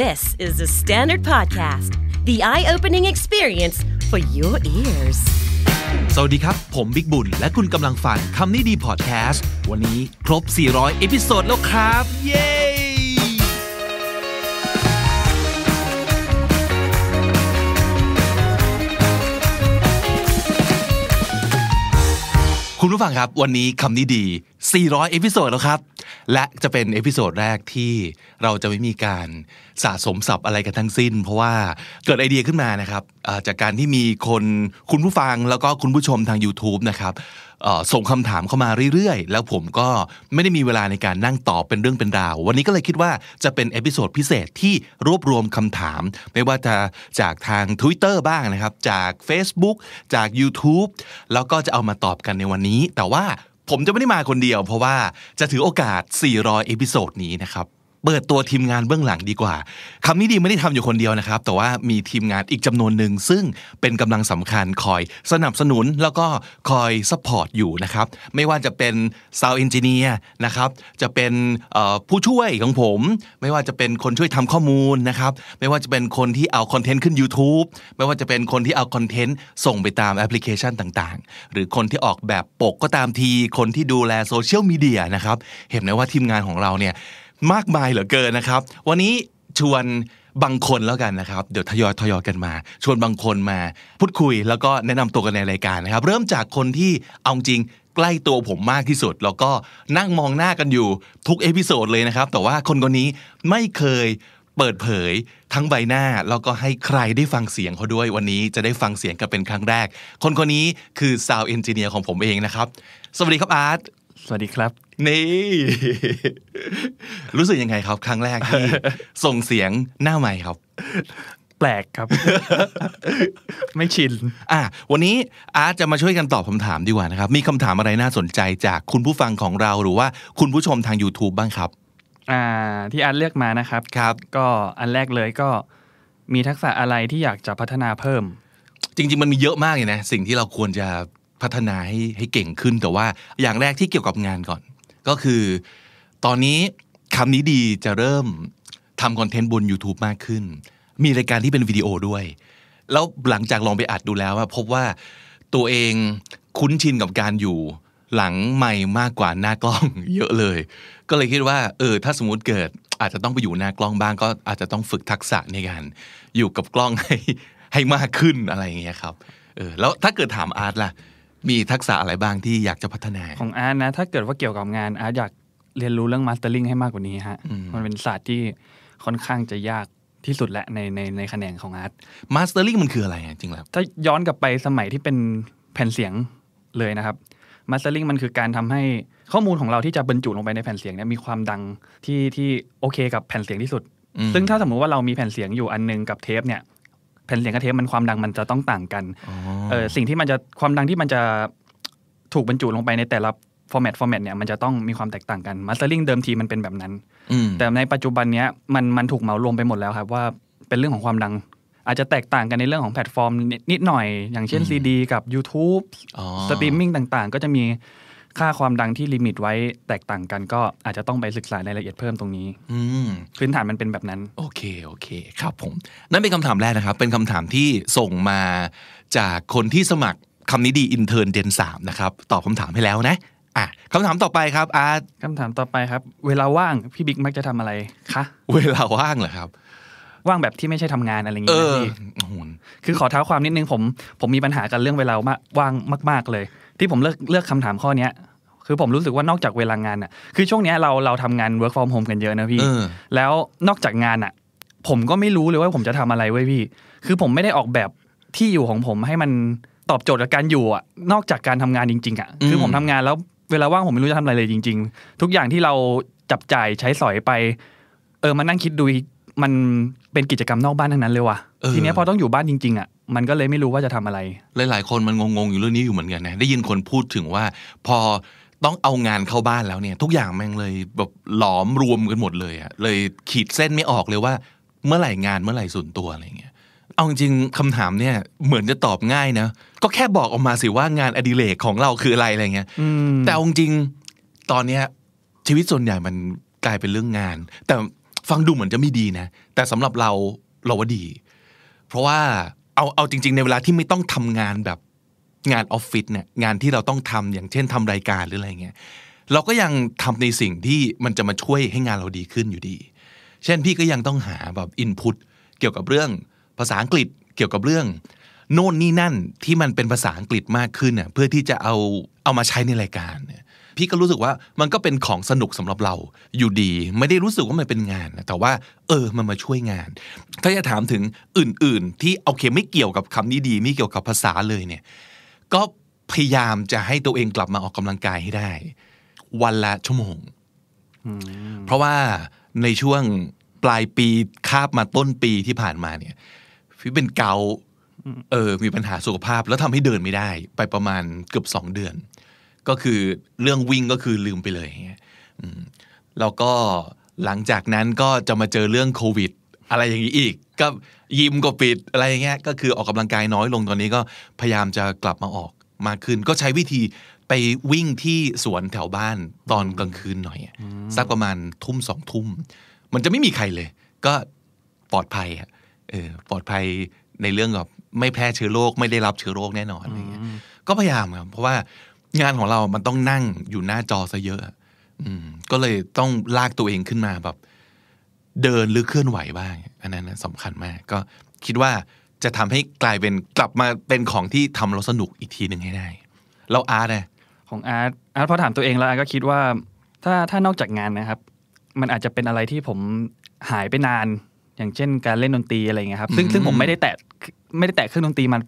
This is the Standard Podcast. The eye-opening experience for your ears. สวัสดีครับ ผมบิกบุญ และคุณกำลังฟังคำนี้ดีพอดแคสต์ วันนี้ครบ 400เอพิโซดแล้วครับ เย้ คุณผู้ฟังครับ วันนี้คำนี้ดี 400เอพิโซดแล้วครับและจะเป็นเอพิโซดแรกที่เราจะไม่มีการสะสมศัพท์อะไรกันทั้งสิ้นเพราะว่าเกิดไอเดียขึ้นมานะครับจากการที่มีคนคุณผู้ฟัง แล้วก็คุณผู้ชมทาง YouTube นะครับส่งคำถามเข้ามาเรื่อยๆ แล้วผมก็ไม่ได้มีเวลาในการนั่งตอบเป็นเรื่องเป็นราววันนี้ก็เลยคิดว่าจะเป็นเอพิโซดพิเศษที่รวบรวมคำถาม ไม่ว่าจะจากทาง Twitter บ้างนะครับ จาก Facebook จาก YouTube แล้วก็จะเอามาตอบกันในวันนี้ แต่ว่าผมจะไม่ได้มาคนเดียว เพราะว่าจะถือโอกาส 400 เอพิโซดนี้นะครับเปิดตัวทีมงานเบื้องหลังดีกว่า คำนี้ดีไม่ได้ทำอยู่คนเดียวนะครับ แต่ว่ามีทีมงานอีกจำนวนหนึ่งซึ่งเป็นกำลังสำคัญคอยสนับสนุนแล้วก็คอยซัพพอร์ตอยู่นะครับ ไม่ว่าจะเป็นซาว์เอนจิเนียร์นะครับจะเป็นผู้ช่วยของผม ไม่ว่าจะเป็นคนช่วยทำข้อมูลนะครับ ไม่ว่าจะเป็นคนที่เอาคอนเทนต์ขึ้น YouTube ไม่ว่าจะเป็นคนที่เอาคอนเทนต์ส่งไปตามแอปพลิเคชันต่างๆ หรือคนที่ออกแบบปกก็ตามทีคนที่ดูแลโซเชียลมีเดียนะครับเห็นไหมว่าทีมงานของเราเนี่ยมากมายเหลือเกินนะครับ วันนี้ชวนบางคนแล้วกันนะครับ เดี๋ยวทยอยทยอยกันมา ชวนบางคนมาพูดคุยแล้วก็แนะนำตัวกันในรายการนะครับ เริ่มจากคนที่เอาจริงใกล้ตัวผมมากที่สุดแล้วก็นั่งมองหน้ากันอยู่ทุกเอพิโซดเลยนะครับแต่ว่าคนคนนี้ไม่เคยเปิดเผยทั้งใบหน้า แล้วก็ให้ใครได้ฟังเสียงเขาด้วย วันนี้จะได้ฟังเสียงกันเป็นครั้งแรกคนคนนี้คือซาวเอนจิเนียร์ของผมเองนะครับ สวัสดีครับอาร์ตสวัสดีครับนี่ รู้สึกยังไงครับครั้งแรกที่ส่งเสียงหน้าใหม่ครับ แปลกครับ ไม่ชินอ่ะวันนี้อาร์ตจะมาช่วยกันตอบคำถามดีกว่านะครับ มีคำถามอะไรน่าสนใจจากคุณผู้ฟังของเรา หรือว่าคุณผู้ชมทาง YouTube บ้างครับ อ่าที่อาร์ตเลือกมานะครับครับ ก็อันแรกเลยก็ มีทักษะอะไรที่อยากจะพัฒนาเพิ่ม จริง ๆ มันมีเยอะมากเลยนะสิ่งที่เราควรจะพัฒนาให้ให้เก่งขึ้น แต่ว่าอย่างแรกที่เกี่ยวกับงานก่อนก็คือ ตอนนี้คำนี้ดีจะเริ่มทำคอนเทนต์บน YouTube มากขึ้น มีรายการที่เป็นวิดีโอด้วยแล้วหลังจากลองไปอัดดูแล้วว่าพบว่าตัวเองคุ้นชินกับการอยู่หลังไม่มากกว่าหน้ากล้องเยอะเลย ก็เลยคิดว่าเออถ้าสมมติเกิดอาจจะต้องไปอยู่หน้ากล้องบ้างก็อาจจะต้องฝึกทักษะในการอยู่กับกล้องให้ให้มากขึ้นอะไรอย่างเงี้ยครับเออแล้วถ้าเกิดถามอาร์ตล่ะมีทักษะอะไรบ้างที่อยากจะพัฒนาของอาร์ตนะ ถ้าเกิดว่าเกี่ยวกับงาน อาร์ตอยากเรียนรู้เรื่องมาสเตอร์ลิงให้มากกว่านี้ฮะมันเป็นศาสตร์ที่ค่อนข้างจะยากที่สุดแหละในในในแขนงของอาร์ตมาสเตอร์ลิงมันคืออะไรจริงแล้วถ้าย้อนกลับไปสมัยที่เป็นแผ่นเสียงเลยนะครับมาสเตอร์ลิงมันคือการทำให้ข้อมูลของเราที่จะบรรจุลงไปในแผ่นเสียงเนี่ยมีความดังที่ที่โอเคกับแผ่นเสียงที่สุด ซึ่งถ้าสมมุติว่าเรามีแผ่นเสียงอยู่อันนึงกับเทปเนี่ยผ่นเสียงกับเทปมันความดังมันจะต้องต่างกัน เออสิ่งที่มันจะความดังที่มันจะถูกบรรจุลงไปในแต่ละฟอร์แมตฟอร์แมตเนี่ยมันจะต้องมีความแตกต่างกัน มาสเตอร์ลิงเดิมที มันเป็นแบบนั้นแต่ในปัจจุบันเนี้ยมันมันถูกเหมารวมไปหมดแล้วครับว่าเป็นเรื่องของความดังอาจจะแตกต่างกันในเรื่องของแพลตฟอร์ม นิดหน่อย อย่างเช่นซีดีกับ YouTube สตรีมมิ่งต่าง ๆ ก็จะมีค่าความดังที่ลิมิตไว้แตกต่างกันก็อาจจะต้องไปศึกษารายละเอียดเพิ่มตรงนี้พื้นฐานมันเป็นแบบนั้น โอเคโอเค ครับผม นั่นเป็นคำถามแรกนะครับ เป็นคำถามที่ส่งมาจากคนที่สมัครคำนี้ดีอินเทอร์เดนสามนะครับตอบคำถามให้แล้วนะอ่ะคำถามต่อไปครับอาร์ตคำถามต่อไปครับ เวลาว่างพี่บิ๊กมักจะทำอะไรคะเวลาว่างเหรอครับว่างแบบที่ไม่ใช่ทำงานอะไรอย่างเงี้ยพี่คือขอเท้าความนิดนึงผม ผมมีปัญหากันเรื่องเวลาว่างมาก ๆ เลย ที่ผมเลือกเลือกคำถามข้อเนี้ย คือผมรู้สึกว่านอกจากเวลางานอ่ะคือช่วงเนี้ยเราเราทำงาน work from home กันเยอะนะพี่แล้วนอกจากงานอ่ะ ผมก็ไม่รู้เลยว่าผมจะทำอะไรไว้พี่คือผมไม่ได้ออกแบบที่อยู่ของผมให้มันตอบโจทย์กับการอยู่อ่ะนอกจากการทำงานจริง ๆอ่ะคือผมทำงานแล้วเวลาว่างผมไม่รู้จะทำอะไรเลยจริง ๆ ทุกอย่างที่เราจับจ่ายใช้สอยไปเออมานั่งคิดดูมันเป็นกิจกรรม นอกบ้านทั้งนั้น เลยว่ะ ทีนี้พอต้องอยู่บ้านจริง ๆอ่ะ มันก็เลยไม่รู้ว่าจะทำอะไร หลายๆคนมันงงๆ อยู่เรื่องนี้อยู่เหมือนกันนะ ได้ยินคนพูดถึงว่าพอต้องเอางานเข้าบ้านแล้วเนี่ย ทุกอย่างแม่งเลยแบบหลอมรวมกันหมดเลยอะเลยขีดเส้นไม่ออกเลยว่าเมื่อไหร่งานเมื่อไหร่ส่วนตัวอะไรเงี้ย เอาจริงคำถามเนี่ยเหมือนจะตอบง่ายนะ ก็แค่บอกออกมาสิว่างานอดิเรกของเราคืออะไรอะไรเงี้ย แต่เอาจริงตอนเนี้ย ชีวิตส่วนใหญ่มันกลายเป็นเรื่องงานแต่ฟังดูเหมือนจะไม่ดีนะ แต่สำหรับเราเราว่าดี เพราะว่าเอาเอาจริงๆในเวลาที่ไม่ต้องทำงานแบบงานออฟฟิศเนี่ยงานที่เราต้องทำอย่างเช่น ทำรายการหรืออะไรเงี้ยเราก็ยังทำในสิ่งที่มันจะมาช่วยให้งานเราดีขึ้นอยู่ดี เช่นพี่ก็ยังต้องหาแบบอินพุตเกี่ยวกับเรื่อง ภาษาอังกฤษเกี่ยวกับเรื่อง โน่นนี่นั่นที่มันเป็นภาษาอังกฤษมากขึ้นเน่ยเพื่อที่จะเอาเอามาใช้ในรายการเนี่ยพี่ก็รู้สึกว่ามันก็เป็นของสนุกสำหรับเราอยู่ดี ไม่ได้รู้สึกว่ามันเป็นงานแต่ว่า เออมันมาช่วยงาน ถ้าจะถามถึงอื่น ๆ ที่โอเคไม่เกี่ยวกับคำนี้ดี ไม่เกี่ยวกับภาษาเลยเนี่ย ก็พยายามจะให้ตัวเองกลับมาออกกำลังกายให้ได้ วันละชั่วโมงเพราะว่าในช่วงปลายปีคาบมาต้นปีที่ผ่านมาเนี่ยพี่เป็นเกาเออ มีปัญหาสุขภาพ แล้วทำให้เดินไม่ได้ ไปประมาณเกือบสองเดือนก็คือเรื่องวิ่งก็คือลืมไปเลยแล้วก็หลังจากนั้นก็จะมาเจอเรื่องโควิด อะไรอย่างนี้อีก ก็ยิมก็ปิดอะไรอย่างเงี้ยก็คือออกกำลังกายน้อยลงตอนนี้ก็พยายามจะกลับมาออกมากขึ้น ก็ใช้วิธีไปวิ่งที่สวนแถวบ้านตอนกลางคืนหน่อยสักประมาณทุ่มสองทุ่มมันจะไม่มีใครเลย ก็ปลอดภัยอเออปลอดภัยในเรื่องแบบไม่แพร่เชื้อโรคไม่ได้รับเชื้อโรคแน่นอนอะไรเงี้ยก็พยายามครับเพราะว่างานของเรา มันต้องนั่งอยู่หน้าจอซะเยอะก็เลยต้องลากตัวเองขึ้นมาแบบ เดินหรือเคลื่อนไหวบ้าง อันนั้นสำคัญมาก ก็คิดว่าจะทำให้กลายเป็นกลับมาเป็นของที่ทำเราสนุกอีกทีหนึ่งให้ได้ เราอาร์ตไนของอาร์ตอาร์ตพอถามตัวเองแล้วอาร์ตก็คิดว่าถ้าถ้านอกจากงานนะครับ มันอาจจะเป็นอะไรที่ผมหายไปนาน อย่างเช่นการเล่นดนตรีอะไรเงี้ยครับ ซึ่งซึ่งผมไม่ได้แตะไม่ได้แตะ เครื่องดนตรีมา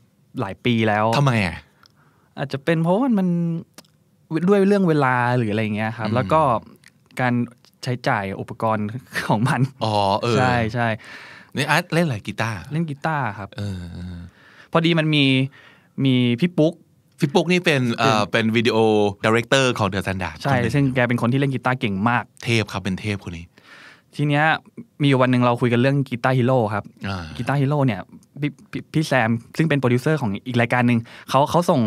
หลายปีแล้วทำไมอ่ะอาจจะเป็นเพราะมันมันด้วยเรื่องเวลาหรืออะไรเงี้ยครับ แล้วก็การใช้จ่ายอุปกรณ์ของมันอ๋อเออใช่ใช่นี่อาร์ตเล่นอะไรกีตาร์เล่นกีตาร์ครับเออพอดีมันมีมีพี่ปุ๊กพี่ปุ๊กนี่เป็นเอ่อเป็นวิดีโอดีเรคเตอร์ของเดอะแซนดาใช่ซึ่งแกเป็นคนที่เล่นกีตาร์เก่งมากเทพครับเป็นเทพคนนี้ ทีเนี้ยมีวันหนึ่งเราคุยกันเรื่องกีตาร์ฮีโร่ครับกีตาร์ฮีโร่เนี่ยพี่แซมซึ่งเป็นโปรดิวเซอร์ของอีกรายการหนึ่งเขาเขาส่ง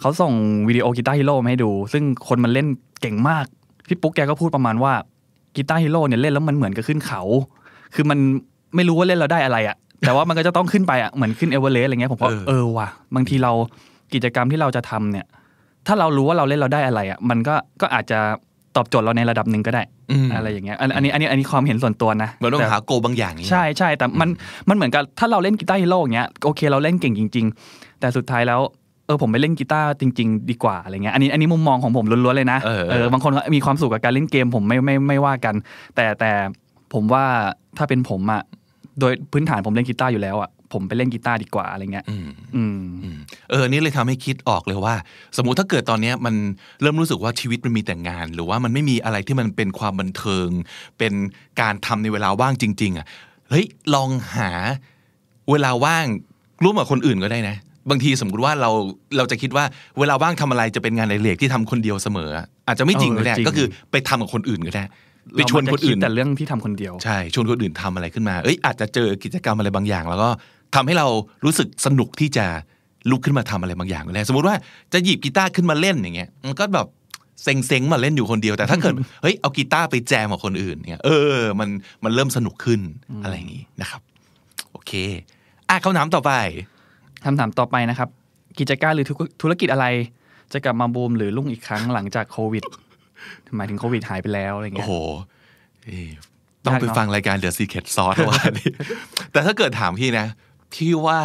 เขาส่งวิดีโอกีตาร์ฮีโร่มาให้ดู ซึ่งคนมันเล่นเก่งมากพี่ปุ๊กแกก็พูดประมาณว่ากีตาร์ฮีโร่เนี่ยเล่นแล้วมันเหมือนกับขึ้นเขา คือมันไม่รู้ว่าเล่นเราได้อะไรอะแต่ว่ามันก็จะต้องขึ้นไปอะเหมือนขึ้นเอเวอเรสต์อะไรเงี้ยผมก็เออว่ะบางทีเรากิจกรรมที่เราจะทำเนี่ย ถ้าเรารู้ว่าเราเล่นเราได้อะไรอะมันก็ก็อาจจะตอบโจทย์เราในระดับหนึ่งก็ได้อะไรอย่างเงี้ยอันนี้อันนี้อันนี้ความเห็นส่วนตัวนะเหมือนต้องหาโกบางอย่างใช่ใช่แต่มันมันเหมือนกับถ้าเราเล่นกีตาร์ฮีโร่เงี้ยโอเคเราเล่นเก่งจริง ๆ แต่สุดท้ายแล้วเออ ผมไปเล่นกีตาร์จริงๆ ดีกว่าอะไรเงี้ยอันนี้อันนี้มุมมองของผมล้วนๆเลยนะเออบางคนมีความสุขกับการเล่นเกม ผมไม่ไม่ไม่ว่ากัน แต่แต่ผมว่าถ้าเป็นผมอ่ะโดยพื้นฐานผมเล่นกีตาร์อยู่แล้วอ่ะผมไปเล่นกีตาร์ดีกว่าอะไรเงี้ยอืมเออนี่เลยทำให้คิดออกเลยว่า สมมุติถ้าเกิดตอนนี้มันเริ่มรู้สึกว่าชีวิตมันมีแต่งาน หรือว่ามันไม่มีอะไรที่มันเป็นความบันเทิง เป็นการทำในเวลาว่างจริง ๆอ่ะเฮ้ยลองหาเวลาว่างร่วมกับคนอื่นก็ได้นะบางทีสมมติว่าเราเราจะคิดว่าเวลาว่างทำอะไรจะเป็นงานในเลกที่ทำคนเดียวเสมออาจจะไม่จริงก็ได้ก็คือไปทำกับคนอื่นก็ได้ไปชวนคนอื่นแต่เรื่องที่ทำคนเดียวใช่ชวนคนอื่นทำอะไรขึ้นมาเอ้ยอาจจะเจอกิจกรรมอะไรบางอย่าง แล้วก็ทำให้เรารู้สึกสนุกที่จะลุกขึ้นมาทำอะไรบางอย่างก็ได้สมมติว่าจะหยิบกีตาร์ขึ้นมาเล่นอย่างเงี้ยมันก็แบบเซ็งๆมาเล่นอยู่คนเดียวแต่ถ้าเกิดเฮ้ยเอากีตาร์ไปแจมกับคนอื่นเนี่ย เออมันมันเริ่มสนุกขึ้นอะไรอย่างนี้นะครับ โอเคอ่ะคข้ามต่อไปคำถามต่อไปนะครับ กิจการหรือธุรกิจอะไรจะกลับมาบูมหรือลุ่งอีกครั้งหลังจากโควิดหมายถึงโควิดหายไปแล้วอะไรเงี้ยโอ้โหต้องไปฟังรายการเดือดซีเคดซอสทว่านีแต่ถ้าเกิดถามพี่นะ พี่ว่า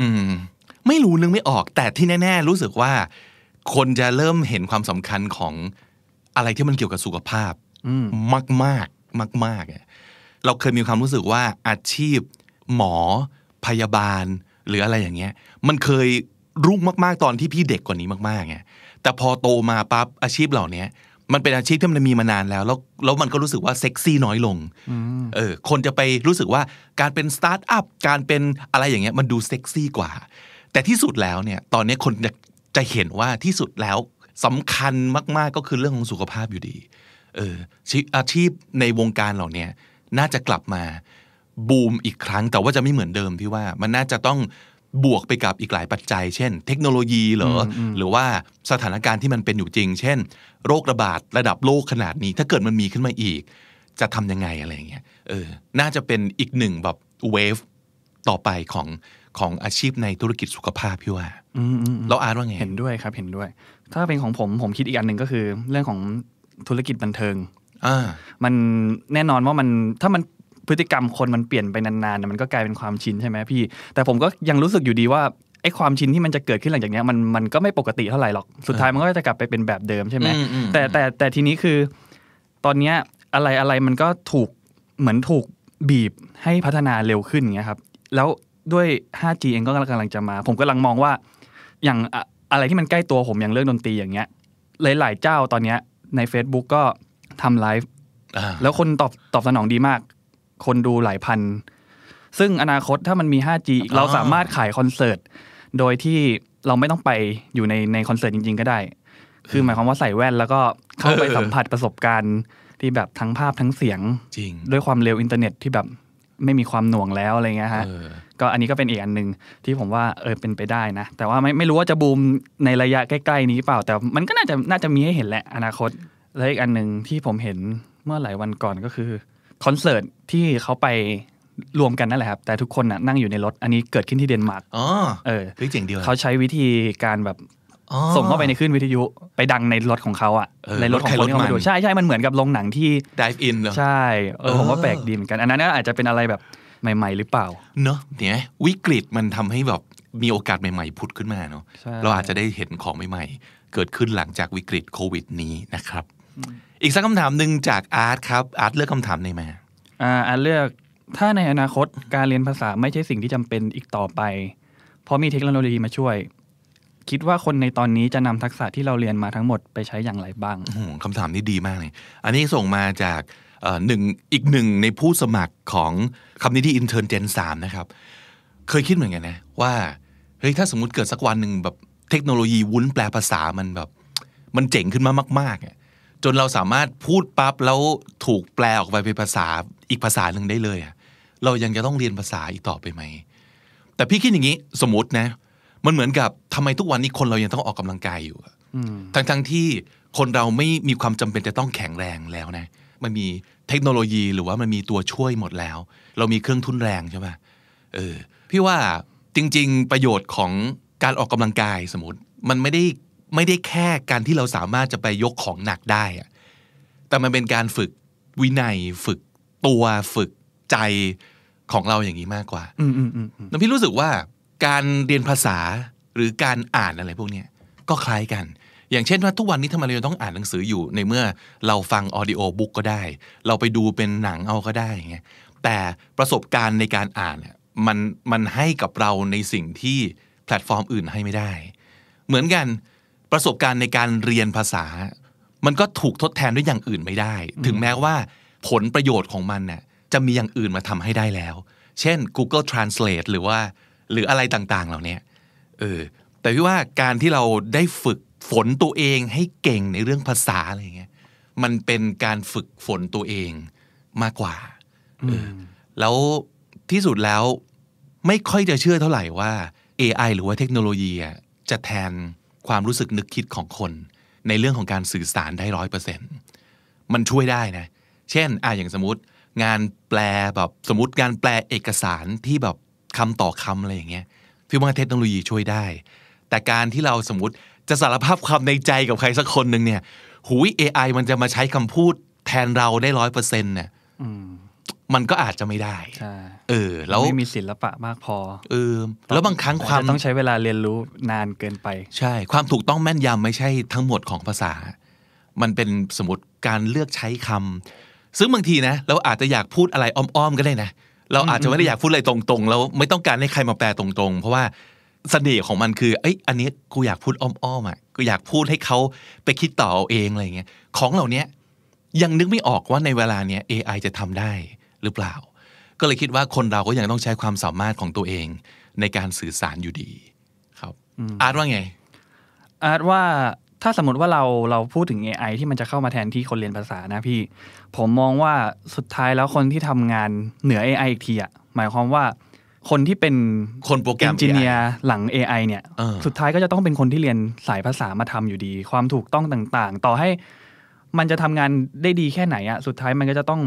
อืม ไม่รู้นึงไม่ออก แต่ที่แน่ๆรู้สึกว่า คนจะเริ่มเห็นความสำคัญของอะไรที่มันเกี่ยวกับสุขภาพมาก ๆมากๆเราเคยมีความรู้สึกว่าอาชีพหมอพยาบาล หรืออะไรอย่างเงี้ย มันเคยรุ่งมากๆตอนที่พี่เด็กกว่านี้มากๆไงแต่พอโตมาปั๊บอาชีพเหล่านี้มันเป็นอาชีพที่มันมีมานานแล้วแล้ว แล้วมันก็รู้สึกว่าเซ็กซี่น้อยลงเออ คนจะไปรู้สึกว่าการเป็นสตาร์ทอัพการเป็นอะไรอย่างเงี้ย มันดูเซ็กซี่กว่า แต่ที่สุดแล้วเนี่ย ตอนนี้คนจะจะเห็นว่าที่สุดแล้วสำคัญมากๆก็คือเรื่องของสุขภาพอยู่ดี เอออาชีพในวงการเหล่านี้น่าจะกลับมาบูมอีกครั้งแต่ว่าจะไม่เหมือนเดิมพี่ว่ามันน่าจะต้องบวกไปกับอีกหลายปัจจัย เช่นเทคโนโลยีเหรอ หรือว่าสถานการณ์ที่มันเป็นอยู่จริง เช่น โรคระบาดระดับโลกขนาดนี้ ถ้าเกิดมันมีขึ้นมาอีก จะทำยังไงอะไรเงี้ยเออ น่าจะเป็นอีกหนึ่งแบบเวฟต่อไปของของอาชีพในธุรกิจสุขภาพพี่ว่าเราอาร์ว่าไงเห็นด้วยครับเห็นด้วย ถ้าเป็นของผมผมคิดอีกอันหนึ่งก็คือ เรื่องของธุรกิจบันเทิงมันแน่นอนว่ามันถ้ามันพฤติกรรมคนมันเปลี่ยนไปนานๆ มันก็กลายเป็นความชินใช่ไหมพี่ แต่ผมก็ยังรู้สึกอยู่ดีว่าไอ้ความชินที่มันจะเกิดขึ้นหลังจากนี้มันมันก็ไม่ปกติเท่าไหร่หรอก สุดท้ายมันก็จะกลับไปเป็นแบบเดิมใช่ไหม แต่แต่แต่ทีนี้คือ ตอนเนี้ยอะไรอะไรมันก็ถูกเหมือนถูกบีบให้พัฒนาเร็วขึ้นอย่างเงี้ยครับ แล้วด้วย 5G เองก็กำลังจะมา ผมกำลังมองว่าอย่างอะไรที่มันใกล้ตัวผมอย่างเรื่องดนตรีอย่างเงี้ยหลายๆเจ้าตอนเนี้ยใน Facebook ก็ทำไลฟ์ แล้วคนตอบตอบสนองดีมากคนดูหลายพันซึ่งอนาคตถ้ามันมี 5G เราสามารถขายคอนเสิร์ตโดยที่เราไม่ต้องไปอยู่ในในคอนเสิร์ตจริงๆ ก็ได้ คือหมายความว่าใส่แว่น แล้วก็เข้าไปสัมผัสประสบการณ์ที่แบบทั้งภาพทั้งเสียงจริง ด้วยความเร็วอินเทอร์เน็ตที่แบบไม่มีความหน่วงแล้วอะไรเงี้ยฮะก็อันนี้ก็เป็นอีกอันหนึ่งที่ผมว่าเออเป็นไปได้นะ แต่ว่าไม่ไม่รู้ว่าจะบูมในระยะใกล้ๆ นี้เปล่า แต่มันก็น่าจะน่าจะมีให้เห็นแหละ อนาคตและอีกอันหนึ่งที่ผมเห็นเมื่อหลายวันก่อนก็คือคอนเสิร์ตที่เขาไปรวมกันนั่นแหละครับ แต่ทุกคนน่ะนั่งอยู่ในรถอันนี้เกิดขึ้นที่เดนมาร์กอ๋อเออเเจ๋งเดียวเขาใช้วิธีการแบบส่งเข้าไปในคลื่นวิทยุไปดังในรถของเขาอ่ะในรถของคนที่เขาดูใช่ใช่มันเหมือนกับโรงหนังที่ dive in เหรอ ใช่เออผมว่าแปลกดีเหมือนกัน อันนั้นอาจจะเป็นอะไรแบบใหม่ๆ หรือเปล่า เนอะเนี่ยวิกฤตมันทำให้แบบมีโอกาสใหม่ๆผุดขึ้นมาเนาะ เราอาจจะได้เห็นของใหม่ ๆ เกิดขึ้นหลังจากวิกฤตโควิด นี้นะครับอีกสักคำถามหนึ่งจากอาร์ตครับอาร์ตเลือกคำถามนมาอ่าอาร์ตเลือกถ้าในอนาคตการเรียนภาษาไม่ใช่สิ่งที่จำเป็นอีกต่อไป เพราะมีเทคโนโลยีมาช่วย คิดว่าคนในตอนนี้จะนำทักษะที่เราเรียนมาทั้งหมดไปใช้อย่างไรบ้างคำถามนี้ดีมากเลยอันนี้ส่งมาจากหนึ่งอีกหนึ่งในผู้สมัครของคำนี้ที่อินเทอร์เจนสามนะครับ เคยคิดเหมือนกันนะ ว่าเฮ้ยถ้าสมมติเกิดสักวันหนึ่งแบบ เทคโนโลยีวุ้นแปลภาษามันแบบ มันเจ๋งขึ้นมามากๆเนี่ยจนเราสามารถพูดปั๊บแล้วถูกแปลออกไปเป็นภาษาอีกภาษาหนึ่งได้เลยเรายังจะต้องเรียนภาษาอีกต่อไปไหม แต่พี่คิดอย่างนี้สมมตินะ มันเหมือนกับทำไมทุกวันนี้คนเรายังต้องออกกำลังกายอยู่ทั้งทั้งที่คนเราไม่มีความจำเป็นจะต้องแข็งแรงแล้วนะ มันมีเทคโนโลยีหรือว่ามันมีตัวช่วยหมดแล้ว เรามีเครื่องทุนแรงใช่ไหมเออพี่ว่าจริง ๆ ประโยชน์ของการออกกำลังกาย สมมติมันไม่ได้ไม่ได้แค่การที่เราสามารถจะไปยกของหนักได้อะแต่มันเป็นการฝึกวินัยฝึกตัวฝึกใจของเราอย่างนี้มากกว่าแล้วพี่รู้สึกว่าการเรียนภาษาหรือการอ่านอะไรพวกนี้ก็คล้ายกัน อย่างเช่นว่าทุกวันนี้ทำไมเราต้องอ่านหนังสืออยู่ในเมื่อเราฟังออดิโอบุ๊กก็ได้ เราไปดูเป็นหนังเอาก็ได้ไงแต่ประสบการณ์ในการอ่านเนี่ยมันมันให้กับเราในสิ่งที่แพลตฟอร์มอื่นให้ไม่ได้ เหมือนกันประสบการณ์ในการเรียนภาษา มันก็ถูกทดแทนด้วยอย่างอื่นไม่ได้ ถึงแม้ว่าผลประโยชน์ของมันเนี่ยจะมีอย่างอื่นมาทำให้ได้แล้ว เช่น Google Translate หรือว่า หรืออะไรต่าง ๆ เหล่านี้เออ แต่พี่ว่าการที่เราได้ฝึกฝนตัวเองให้เก่งในเรื่องภาษาอะไรเงี้ย มันเป็นการฝึกฝนตัวเองมากกว่า แล้วที่สุดแล้วไม่ค่อยจะเชื่อเท่าไหร่ว่า AI หรือว่าเทคโนโลยีจะแทนความรู้สึกนึกคิดของคน ในเรื่องของการสื่อสารได้ร้อยเปอร์เซ็นต์มันช่วยได้นะ เช่นอ่ะอย่างสมมติ งานแปลแบบสมมติ งานแปลเอกสารที่แบบคำต่อคำอะไรอย่างเงี้ยพี่ว่าเทคโนโลยีช่วยได้ แต่การที่เราสมมติจะสารภาพความในใจกับใครสักคนหนึ่งเนี่ยหูย AI มันจะมาใช้คำพูดแทนเราได้ร้อยเปอร์เซ็นต์เนี่ยมันก็อาจจะไม่ได้ เออแล้วไม่มีศิละปะมากพอเออแล้วบางครั้งความ ต้องใช้เวลาเรียนรู้นานเกินไป ใช่ความถูกต้องแม่นยำไม่ใช่ทั้งหมดของภาษา มันเป็นสมมติการเลือกใช้คำ ซึ่งบางทีนะ เราอาจจะอยากพูดอะไรอ้อมๆก็ได้นะ เราอาจจะไม่ได้อยากพูดอะไรตรงๆแล้วไม่ต้องการให้ใครมาแปลตรงๆ เพราะว่าเสน่ห์ของมันคือเอ้ยอันนี้กูอยากพูดอ้อมๆอ่ะกูอยากพูดให้เขาไปคิดต่อเอเองอะไรเงี้ยของเหล่านี้ยังนึกไม่ออกว่าในเวลาเนี้ย AI จะทำได้หรือเปล่าก็เลยคิดว่าคนเราก็ยังต้องใช้ความสามารถของตัวเองในการสื่อสารอยู่ดี ครับ อาร์ตว่าไง อาร์ตว่าถ้าสมมติว่าเราเราพูดถึง AI ที่มันจะเข้ามาแทนที่คนเรียนภาษานะพี่ ผมมองว่าสุดท้ายแล้วคนที่ทำงานเหนือ AI อีกทีอะหมายความว่าคนที่เป็นคนโปรแกรมเอนจิเนียร์ หลัง AI เนี่ย สุดท้ายก็จะต้องเป็นคนที่เรียนสายภาษามาทำอยู่ดี ความถูกต้องต่าง ๆ ต่อให้มันจะทำงานได้ดีแค่ไหนอะสุดท้ายมันก็จะต้อง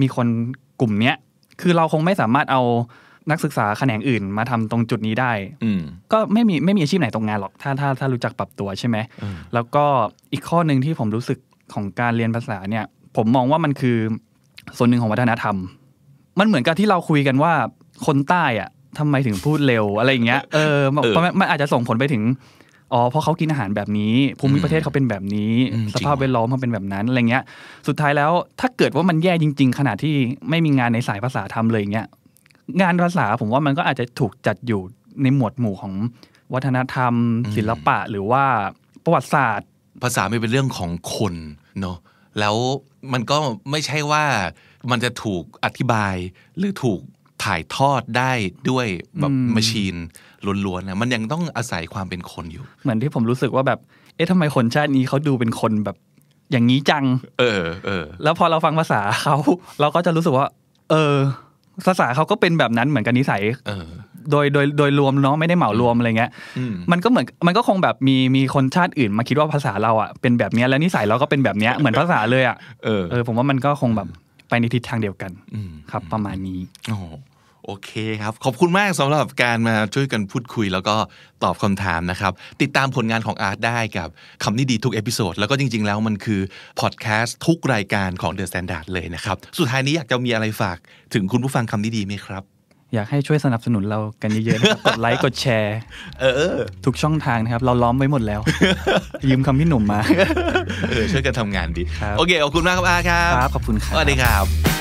มีคนกลุ่มเนี้ยคือเราคงไม่สามารถเอานักศึกษาแขนงอื่นมาทำตรงจุดนี้ได้ ก็ไม่มีไม่มีอาชีพไหนตรงงานหรอก ถ้าถ้าถ้ารู้จักปรับตัวใช่ไหม แล้วก็อีกข้อหนึ่งที่ผมรู้สึกของการเรียนภาษาเนี่ย ผมมองว่ามันคือส่วนหนึ่งของวัฒนธรรม มันเหมือนกับที่เราคุยกันว่าคนใต้อะทำไมถึงพูดเร็วอะไรอย่างเงี้ย เออ มันอาจจะส่งผลไปถึงอ๋อเพราะเขากินอาหารแบบนี้ ภูมิประเทศเขาเป็นแบบนี้ สภาพแวดล้อมเขาเป็นแบบนั้นอะไรเงี้ย สุดท้ายแล้ว ถ้าเกิดว่ามันแย่จริง ๆ ขนาดที่ไม่มีงานในสายภาษาทำเลยเงี้ย งานภาษาผมว่ามันก็อาจจะถูกจัดอยู่ในหมวดหมู่ของวัฒนธรรม ศิลปะ หรือว่าประวัติศาสตร์ ภาษาไม่เป็นเรื่องของคน เนาะแล้วมันก็ไม่ใช่ว่ามันจะถูกอธิบายหรือถูกถ่ายทอดได้ด้วยแบบมชีนล้วนๆนมันยังต้องอาศัยความเป็นคนอยู่ เหมือนที่ผมรู้สึกว่าแบบเอ๊ะทำไมคนชาตินี้เขาดูเป็นคนแบบ อย่างนี้จัง เออเออแล้วพอเราฟังภาษาเขาเราก็จะรู้สึกว่า เออภาษาเขาก็เป็นแบบนั้นเหมือนกันนิสัยโดยโดยโดยรวมเนาะไม่ได้เหมารวมอะไรเงี้ยมันก็เหมือนมันก็คงแบบมีมีคนชาติอื่น มาคิดว่าภาษาเราอ่ะเป็นแบบนี้แล้วนิสัยเราก็เป็นแบบนี้เหมือนภาษาเลยอ่ะเออผมว่ามันก็คงแบบไปในทิศทางเดียวกันครับประมาณนี้โอ้โอเคครับ ขอบคุณมากสำหรับการมาช่วยกันพูดคุย แล้วก็ตอบคำถามนะครับ ติดตามผลงานของอาร์ตได้กับคำนี้ดีทุกเอพิโซดแล้วก็จริงๆแล้วมันคือพอดแคสต์ทุกรายการของเอะสแตนดาร์ดเลยนะครับ สุดท้ายนี้ อยากจะมีอะไรฝากถึงคุณผู้ฟังคำนี้ดีไหมครับ อยากให้ช่วยสนับสนุนเรากันเยอะๆ กดไลค์กดแชร์ เออ ทุกช่องทางนะครับ เราล้อมไว้หมดแล้วยืมคำพี่หนุ่มมาเออช่วยกันทำงานดีโอเคขอบคุณมากครับอาร์ตครับครับขอบคุณครับสวัสดีครับ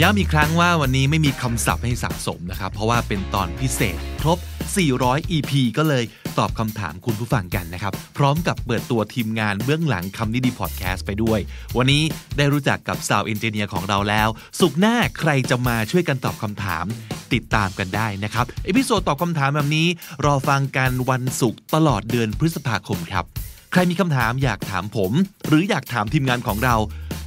ย้ำอีกครั้งว่าวันนี้ไม่มีคำศัพท์ให้สะสมนะครับ เพราะว่าเป็นตอนพิเศษครบ400 EP ก็เลยตอบคำถามคุณผู้ฟังกันนะครับ พร้อมกับเปิดตัวทีมงานเบื้องหลังคำนี้ดีพอดแคสต์ไปด้วย วันนี้ได้รู้จักกับสาวเอนจิเนียร์ของเราแล้ว สุขหน้าใครจะมาช่วยกันตอบคำถาม ติดตามกันได้นะครับ เอพิโซดตอบคำถามแบบนี้ รอฟังกันวันศุกร์ตลอดเดือนพฤษภาคมครับ ใครมีคำถามอยากถามผม หรืออยากถามทีมงานของเรา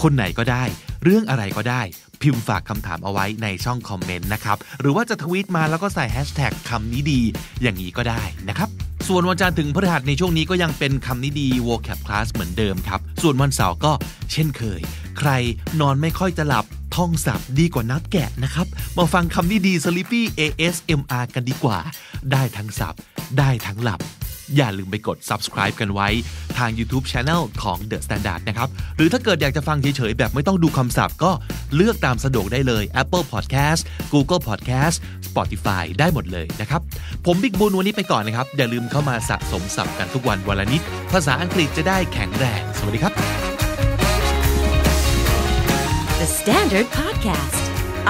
คนไหนก็ได้ เรื่องอะไรก็ได้พิมพ์ฝากคำถามเอาไว้ในช่องคอมเมนต์นะครับ หรือว่าจะทวีตมาแล้วก็ใส่แฮชแท็กคำนี้ดีอย่างนี้ก็ได้นะครับ ส่วนวันจันทร์ถึงพฤหัสในช่วงนี้ก็ยังเป็นคำนี้ดี vocab class เหมือนเดิมครับ ส่วนวันเสาร์ก็เช่นเคย ใครนอนไม่ค่อยจะหลับท่องศัพท์ดีกว่านับแกะนะครับ มาฟังคำนี้ดี Sleepy ASMR กันดีกว่า ได้ทั้งศัพท์ ได้ทั้งหลับอย่าลืมไปกด subscribe กันไว้ทาง YouTube Channel ของ The Standard นะครับหรือถ้าเกิดอยากจะฟังเฉยๆแบบไม่ต้องดูคำศัพท์ก็เลือกตามสะดวกได้เลย Apple Podcast Google Podcast Spotify ได้หมดเลยนะครับผมบิ๊กบุญวันนี้ไปก่อนนะครับอย่าลืมเข้ามาสะสมศัพท์กันทุกวันวันละนิด ภาษาอังกฤษจะได้แข็งแรงสวัสดีครับ The Standard Podcast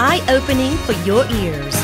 Eye Opening for Your Ears